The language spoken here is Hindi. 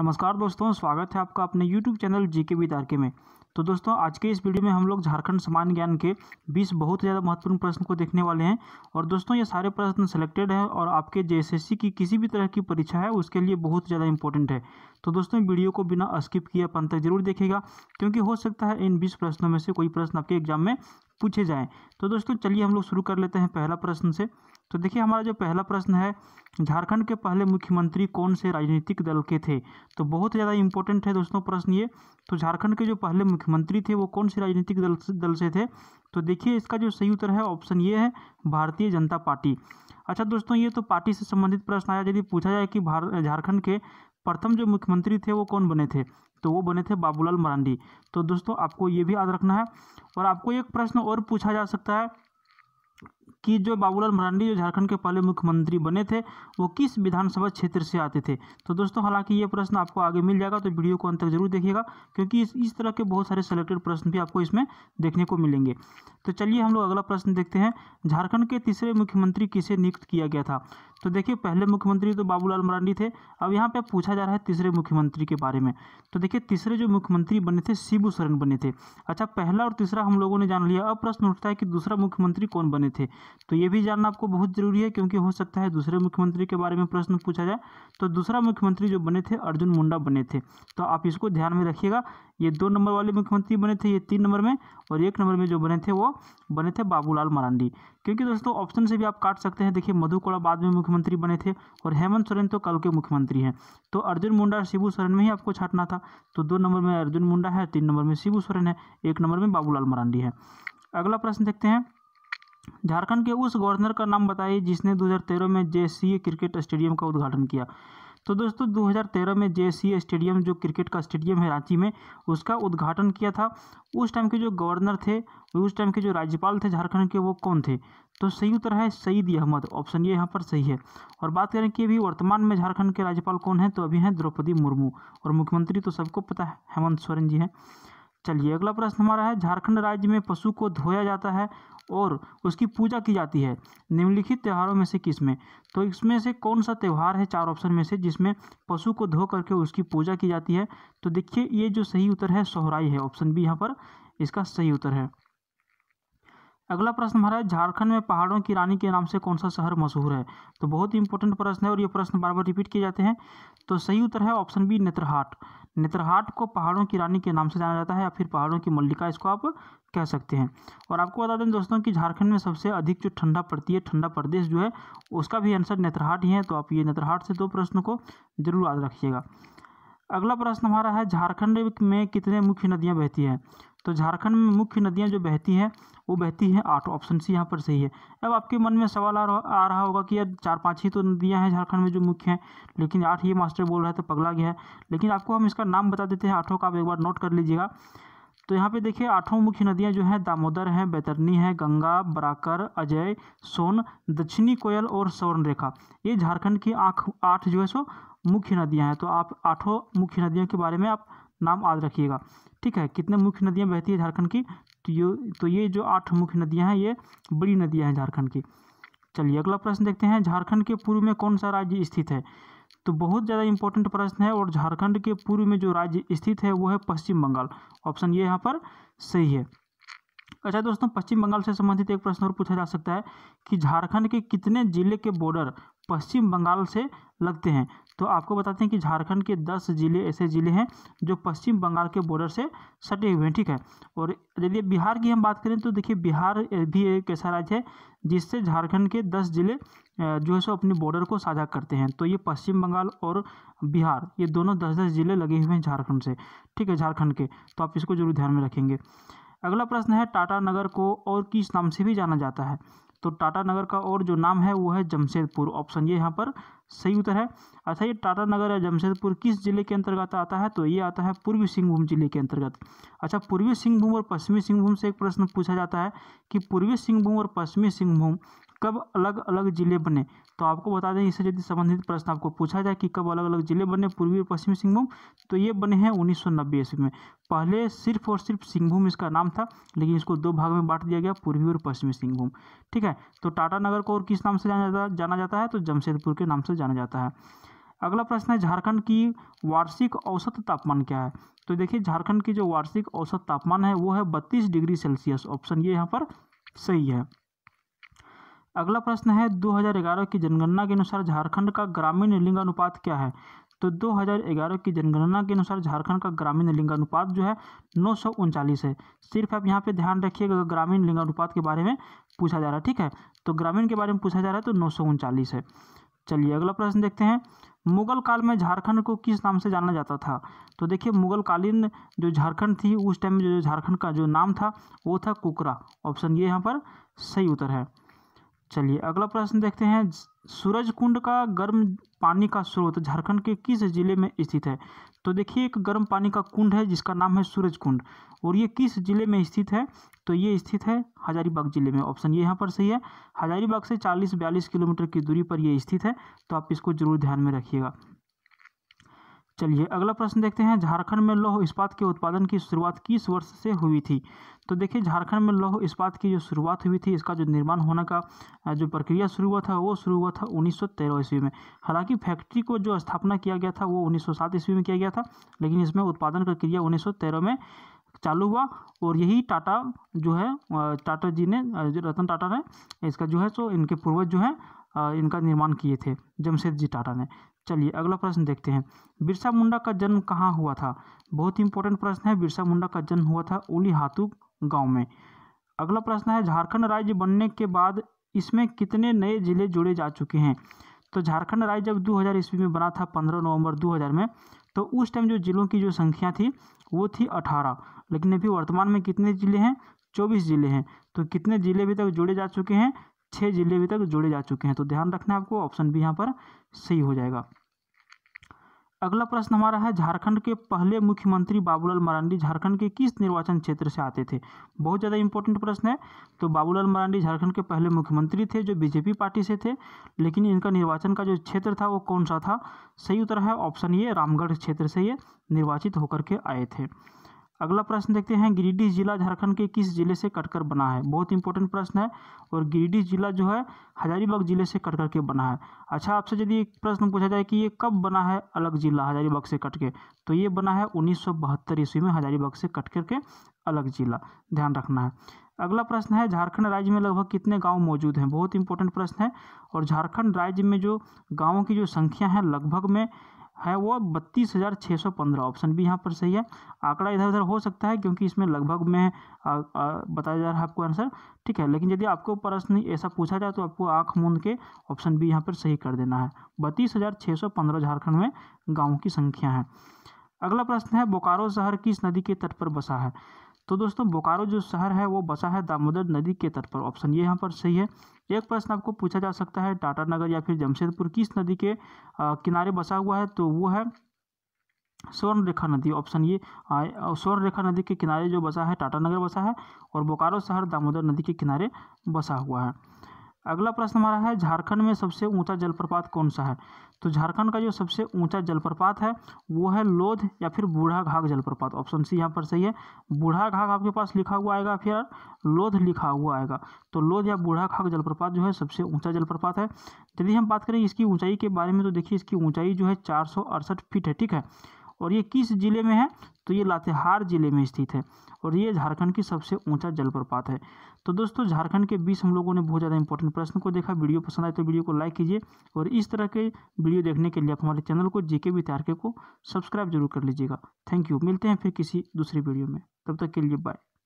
नमस्कार दोस्तों स्वागत है आपका अपने यूट्यूब चैनल जी के तारके में तो दोस्तों आज के इस वीडियो में हम लोग झारखंड समान ज्ञान के 20 बहुत ज़्यादा महत्वपूर्ण प्रश्न को देखने वाले हैं और दोस्तों ये सारे प्रश्न सिलेक्टेड हैं और आपके जेएसएससी की किसी भी तरह की परीक्षा है उसके लिए बहुत ज़्यादा इंपॉर्टेंट है तो दोस्तों वीडियो को बिना स्किप किए अपन तक जरूर देखेगा क्योंकि हो सकता है इन बीस प्रश्नों में से कोई प्रश्न आपके एग्जाम में पूछे जाएँ तो दोस्तों चलिए हम लोग शुरू कर लेते हैं पहला प्रश्न से तो देखिए हमारा जो पहला प्रश्न है झारखंड के पहले मुख्यमंत्री कौन से राजनीतिक दल के थे तो बहुत ज़्यादा इंपॉर्टेंट है दोस्तों प्रश्न ये तो झारखंड के जो पहले मुख्यमंत्री थे वो कौन से राजनीतिक दल से दल से थे तो देखिए इसका जो सही उत्तर है ऑप्शन ये है भारतीय जनता पार्टी अच्छा दोस्तों ये तो पार्टी से संबंधित प्रश्न आया यदि पूछा जाए कि झारखंड के प्रथम जो मुख्यमंत्री थे वो कौन बने थे तो वो बने थे बाबूलाल मरांडी तो दोस्तों आपको ये भी याद रखना है और आपको एक प्रश्न और पूछा जा सकता है कि जो बाबूलाल मरांडी जो झारखंड के पहले मुख्यमंत्री बने थे वो किस विधानसभा क्षेत्र से आते थे तो दोस्तों हालांकि ये प्रश्न आपको आगे मिल जाएगा तो वीडियो को अंत तक जरूर देखिएगा क्योंकि इस इस तरह के बहुत सारे सेलेक्टेड प्रश्न भी आपको इसमें देखने को मिलेंगे तो चलिए हम लोग अगला प्रश्न देखते हैं झारखंड के तीसरे मुख्यमंत्री किसे नियुक्त किया गया था तो देखिए पहले मुख्यमंत्री तो बाबूलाल मरांडी थे अब यहाँ पे पूछा जा रहा है तीसरे मुख्यमंत्री के बारे में तो देखिए तीसरे जो मुख्यमंत्री बने थे शिबू सोरेन बने थे अच्छा पहला और तीसरा हम लोगों ने जान लिया अब प्रश्न उठता है कि दूसरा मुख्यमंत्री कौन बने थे तो ये भी जानना आपको बहुत ज़रूरी है क्योंकि हो सकता है दूसरे मुख्यमंत्री के बारे में प्रश्न पूछा जाए तो दूसरा मुख्यमंत्री जो बने थे अर्जुन मुंडा बने थे तो आप इसको ध्यान में रखिएगा ये दो नंबर वाले मुख्यमंत्री बने थे ये तीन नंबर में और एक नंबर में जो बने थे वो बने थे बाबूलाल मरांडी क्योंकि दोस्तों ऑप्शन से भी आप काट सकते हैं देखिए मधु कोड़ा बाद में मुख्यमंत्री बने थे और हेमंत सोरेन तो कल के मुख्यमंत्री हैं तो अर्जुन मुंडा और शिबू सोरेन में ही आपको छाटना था तो दो नंबर में अर्जुन मुंडा है तीन नंबर में शिबू सोरेन है एक नंबर में बाबूलाल मरांडी है अगला प्रश्न देखते हैं झारखंड के उस गवर्नर का नाम बताइए जिसने दो में जे क्रिकेट स्टेडियम का उद्घाटन किया तो दोस्तों 2013 में जे स्टेडियम जो क्रिकेट का स्टेडियम है रांची में उसका उद्घाटन किया था उस टाइम के जो गवर्नर थे उस टाइम के जो राज्यपाल थे झारखंड के वो कौन थे तो सही उत्तर है सईद अहमद ऑप्शन ये यहाँ पर सही है और बात करें कि अभी वर्तमान में झारखंड के राज्यपाल कौन है तो अभी हैं द्रौपदी मुर्मू और मुख्यमंत्री तो सबको पता है हेमंत सोरेन जी हैं चलिए अगला प्रश्न हमारा है झारखंड राज्य में पशु को धोया जाता है और उसकी पूजा की जाती है निम्नलिखित त्यौहारों में से किस में तो इसमें से कौन सा त्यौहार है चार ऑप्शन में से जिसमें पशु को धो करके उसकी पूजा की जाती है तो देखिए ये जो सही उत्तर है सोहराई है ऑप्शन बी यहाँ पर इसका सही उत्तर है अगला प्रश्न हमारा है झारखंड में पहाड़ों की रानी के नाम से कौन सा शहर मशहूर है तो बहुत ही इंपॉर्टेंट प्रश्न है और ये प्रश्न बार बार रिपीट किए जाते हैं तो सही उत्तर है ऑप्शन बी नेत्रहाट नेत्रहाट को पहाड़ों की रानी के नाम से जाना जाता है या फिर पहाड़ों की मल्लिका इसको आप कह सकते हैं और आपको बता दें दोस्तों कि झारखंड में सबसे अधिक जो ठंडा पड़ती है ठंडा प्रदेश जो है उसका भी आंसर नेत्रहाट ही है तो आप ये नेत्रहाट से दो प्रश्नों को जरूर याद रखिएगा अगला प्रश्न हमारा है झारखंड में कितने मुख्य नदियाँ बहती हैं तो झारखंड में मुख्य नदियाँ जो बहती हैं वो बहती हैं आठ ऑप्शन सी यहाँ पर सही है अब आपके मन में सवाल आ रहा, आ रहा होगा कि यार चार पाँच ही तो नदियाँ हैं झारखंड में जो मुख्य हैं लेकिन आठ ये मास्टर बोल रहा है तो पगला गया है लेकिन आपको हम इसका नाम बता देते हैं आठों का आप एक बार नोट कर लीजिएगा तो यहाँ पे देखिए आठों मुख्य नदियाँ जो हैं दामोदर हैं बैतरनी है गंगा बराकर अजय सोन दक्षिणी कोयल और सवर्ण रेखा ये झारखंड की आँख आठ जो है सो मुख्य नदियाँ हैं तो आप आठों मुख्य नदियों के बारे में आप नाम याद रखिएगा ठीक है कितने मुख्य नदियाँ बहती है झारखंड की तो ये तो ये जो आठ मुख्य नदियाँ हैं ये बड़ी नदियाँ हैं झारखंड की चलिए अगला प्रश्न देखते हैं झारखंड के पूर्व में कौन सा राज्य स्थित है तो बहुत ज़्यादा इंपॉर्टेंट प्रश्न है और झारखंड के पूर्व में जो राज्य स्थित है वो है पश्चिम बंगाल ऑप्शन ये यहाँ पर सही है अच्छा दोस्तों पश्चिम बंगाल से संबंधित एक प्रश्न और पूछा जा सकता है कि झारखंड के कितने जिले के बॉर्डर पश्चिम बंगाल से लगते हैं तो आपको बताते हैं कि झारखंड के दस जिले ऐसे ज़िले हैं जो पश्चिम बंगाल के बॉर्डर से सटे हुए हैं ठीक है और यदि बिहार की हम बात करें तो देखिए बिहार भी एक ऐसा राज्य है जिससे झारखंड के दस ज़िले जो है सो अपने बॉर्डर को साझा करते हैं तो ये पश्चिम बंगाल और बिहार ये दोनों दस दस ज़िले लगे हुए हैं झारखंड से ठीक है झारखंड के तो आप इसको जरूर ध्यान में रखेंगे अगला प्रश्न है टाटा नगर को और किस नाम से भी जाना जाता है तो टाटा नगर का और जो नाम है वो है जमशेदपुर ऑप्शन ये यहाँ पर सही उत्तर है अच्छा ये टाटा नगर या जमशेदपुर किस जिले के अंतर्गत आता है तो ये आता है पूर्वी सिंहभूम जिले के अंतर्गत अच्छा पूर्वी सिंहभूम और पश्चिमी सिंहभूम से एक प्रश्न पूछा जाता है कि पूर्वी सिंहभूम और पश्चिमी सिंहभूम कब अलग अलग ज़िले बने तो आपको बता दें इससे यदि संबंधित प्रश्न आपको पूछा जाए कि कब अलग अलग ज़िले बने पूर्वी और पश्चिमी सिंहभूम तो ये बने हैं उन्नीस सौ नब्बे ईस्वी में पहले सिर्फ और सिर्फ सिंहभूम इसका नाम था लेकिन इसको दो भाग में बांट दिया गया पूर्वी और पश्चिमी सिंहभूम ठीक है तो टाटा नगर को और किस नाम से जाना जाता जाना जाता है तो जमशेदपुर के नाम से जाना जाता है अगला प्रश्न है झारखंड की वार्षिक औसत तापमान क्या है तो देखिए झारखंड की जो वार्षिक औसत तापमान है वो है बत्तीस डिग्री सेल्सियस ऑप्शन ये यहाँ पर सही है अगला प्रश्न है 2011 की जनगणना के अनुसार झारखंड का ग्रामीण लिंग अनुपात क्या है तो 2011 की जनगणना के अनुसार झारखंड का ग्रामीण लिंगानुपात जो है नौ है सिर्फ आप यहाँ पे ध्यान रखिएगा ग्रामीण लिंगानुपात के बारे में पूछा जा रहा है ठीक है तो ग्रामीण के बारे में पूछा जा रहा है तो नौ है चलिए अगला प्रश्न देखते हैं मुगल काल में झारखंड को किस नाम से जाना जाता था तो देखिए मुगल कालीन जो झारखंड थी उस टाइम में जो झारखंड का जो नाम था वो था कुकरा ऑप्शन ये यहाँ पर सही उत्तर है चलिए अगला प्रश्न देखते हैं सूरज कुंड का गर्म पानी का स्रोत झारखंड के किस ज़िले में स्थित है तो देखिए एक गर्म पानी का कुंड है जिसका नाम है सूरज कुंड और ये किस ज़िले में स्थित है तो ये स्थित है हजारीबाग ज़िले में ऑप्शन ये यहाँ पर सही है हजारीबाग से 40-42 किलोमीटर की दूरी पर ये स्थित है तो आप इसको ज़रूर ध्यान में रखिएगा चलिए अगला प्रश्न देखते हैं झारखंड में लौह इस्पात के उत्पादन की शुरुआत किस वर्ष से हुई थी तो देखिए झारखंड में लौह इस्पात की जो शुरुआत हुई थी इसका जो निर्माण होने का जो प्रक्रिया शुरू हुआ था वो शुरू हुआ था उन्नीस ईस्वी में हालांकि फैक्ट्री को जो स्थापना किया गया था वो उन्नीस ईस्वी में किया गया था लेकिन इसमें उत्पादन प्रक्रिया उन्नीस में चालू हुआ और यही टाटा जो है टाटा जी ने रतन टाटा ने इसका जो है सो इनके पूर्वज जो है इनका निर्माण किए थे जमशेद जी टाटा ने चलिए अगला प्रश्न देखते हैं बिरसा मुंडा का जन्म कहाँ हुआ था बहुत इंपॉर्टेंट प्रश्न है बिरसा मुंडा का जन्म हुआ था उली हाथू गाँव में अगला प्रश्न है झारखंड राज्य बनने के बाद इसमें कितने नए जिले जोड़े जा चुके हैं तो झारखंड राज्य जब 2000 ईस्वी में बना था 15 नवंबर 2000 में तो उस टाइम जो जिलों की जो संख्या थी वो थी 18 लेकिन अभी वर्तमान में कितने जिले हैं 24 जिले हैं तो कितने जिले अभी तक जोड़े जा चुके हैं छः जिले अभी तक जोड़े जा चुके हैं तो ध्यान रखना आपको ऑप्शन भी यहाँ पर सही हो जाएगा अगला प्रश्न हमारा है झारखंड के पहले मुख्यमंत्री बाबूलाल मरांडी झारखंड के किस निर्वाचन क्षेत्र से आते थे बहुत ज़्यादा इंपॉर्टेंट प्रश्न है तो बाबूलाल मरांडी झारखंड के पहले मुख्यमंत्री थे जो बीजेपी पार्टी से थे लेकिन इनका निर्वाचन का जो क्षेत्र था वो कौन सा था सही उत्तर है ऑप्शन ये रामगढ़ क्षेत्र से ये निर्वाचित होकर के आए थे अगला प्रश्न देखते हैं गिरिडीह जिला झारखंड के किस जिले से कटकर बना है बहुत इंपॉर्टेंट प्रश्न है और गिरिडीह जिला जो है हजारीबाग जिले से कट करके बना है अच्छा आपसे यदि एक प्रश्न पूछा जाए कि ये कब बना है अलग जिला हजारीबाग से कट के तो ये बना है उन्नीस ईस्वी में हजारीबाग से कट करके अलग जिला ध्यान रखना है अगला प्रश्न है झारखंड राज्य में लगभग कितने गांव मौजूद हैं बहुत इंपॉर्टेंट प्रश्न है और झारखंड राज्य में जो गांवों की जो संख्या है लगभग में है वो बत्तीस हज़ार छः सौ पंद्रह ऑप्शन भी यहाँ पर सही है आंकड़ा इधर उधर हो सकता है क्योंकि इसमें लगभग में बताया जा रहा है आपको आंसर ठीक है लेकिन यदि आपको प्रश्न ऐसा पूछा जाए तो आपको आँख मूंद के ऑप्शन भी यहाँ पर सही कर देना है बत्तीस हज़ार छः सौ पंद्रह झारखंड में गाँव की संख्या है अगला प्रश्न है बोकारो शहर किस नदी के तट पर बसा है तो दोस्तों बोकारो जो शहर है वो बसा है दामोदर नदी के तट पर ऑप्शन ये यहाँ पर सही है एक प्रश्न आपको पूछा जा सकता है टाटा नगर या फिर जमशेदपुर किस नदी के आ, किनारे बसा हुआ है तो वो है स्वर्ण रेखा नदी ऑप्शन ये स्वर्ण रेखा नदी के किनारे जो बसा है टाटा नगर बसा है और बोकारो शहर दामोदर नदी के किनारे बसा हुआ है अगला प्रश्न हमारा है झारखंड में सबसे ऊंचा जलप्रपात कौन सा है तो झारखंड का जो सबसे ऊंचा जलप्रपात है वो है लोध या फिर बूढ़ा घाघ जलप्रपात ऑप्शन सी यहाँ पर सही है बूढ़ा घाघ आपके पास लिखा हुआ आएगा फिर लोध लिखा हुआ आएगा तो लोध या बूढ़ा घाघ जलप्रपात जो है सबसे ऊंचा जलप्रपात है यदि हम बात करें इसकी ऊंचाई के बारे में तो देखिए इसकी ऊंचाई जो है चार फीट है ठीक है और ये किस ज़िले में है तो ये लातेहार ज़िले में स्थित है और ये झारखंड की सबसे ऊंचा जलप्रपात है तो दोस्तों झारखंड के बीच हम लोगों ने बहुत ज़्यादा इंपॉर्टेंट प्रश्न को देखा वीडियो पसंद आए तो वीडियो को लाइक कीजिए और इस तरह के वीडियो देखने के लिए आप हमारे चैनल को जेके विद्यार्थी को सब्सक्राइब जरूर कर लीजिएगा थैंक यू मिलते हैं फिर किसी दूसरी वीडियो में तब तक के लिए बाय